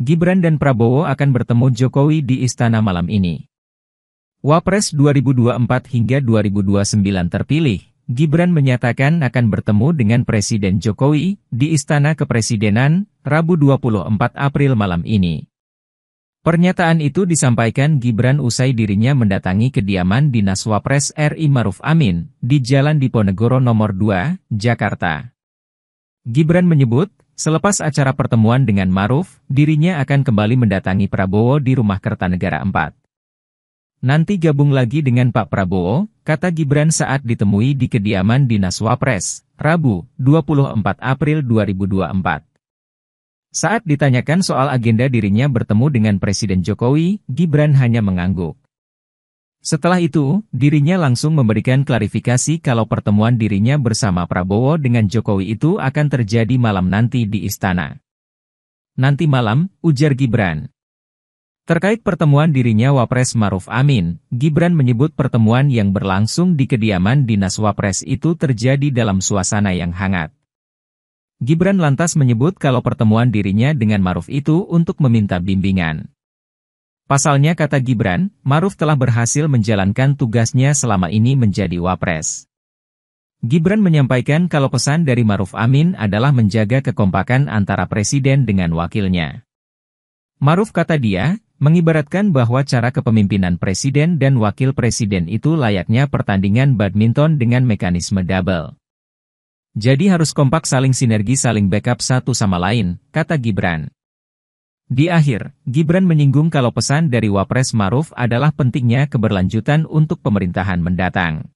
Gibran dan Prabowo akan bertemu Jokowi di istana malam ini. Wapres 2024 hingga 2029 terpilih, Gibran menyatakan akan bertemu dengan Presiden Jokowi di Istana Kepresidenan, Rabu 24 April malam ini. Pernyataan itu disampaikan Gibran usai dirinya mendatangi kediaman dinas Wapres RI Maruf Amin di Jalan Diponegoro Nomor 2, Jakarta. Gibran menyebut, Selepas acara pertemuan dengan Maruf, dirinya akan kembali mendatangi Prabowo di rumah Kertanegara 4. Nanti gabung lagi dengan Pak Prabowo, kata Gibran saat ditemui di kediaman Dinas Wapres, Rabu, 24 April 2024. Saat ditanyakan soal agenda dirinya bertemu dengan Presiden Jokowi, Gibran hanya mengangguk. Setelah itu, dirinya langsung memberikan klarifikasi kalau pertemuan dirinya bersama Prabowo dengan Jokowi itu akan terjadi malam nanti di istana. Nanti malam, ujar Gibran. Terkait pertemuan dirinya Wapres Maruf Amin, Gibran menyebut pertemuan yang berlangsung di kediaman dinas Wapres itu terjadi dalam suasana yang hangat. Gibran lantas menyebut kalau pertemuan dirinya dengan Maruf itu untuk meminta bimbingan. Pasalnya kata Gibran, Maruf telah berhasil menjalankan tugasnya selama ini menjadi wapres. Gibran menyampaikan kalau pesan dari Maruf Amin adalah menjaga kekompakan antara presiden dengan wakilnya. Maruf kata dia, mengibaratkan bahwa cara kepemimpinan presiden dan wakil presiden itu layaknya pertandingan badminton dengan mekanisme double. Jadi harus kompak saling sinergi saling backup satu sama lain, kata Gibran. Di akhir, Gibran menyinggung kalau pesan dari Wapres Maruf adalah pentingnya keberlanjutan untuk pemerintahan mendatang.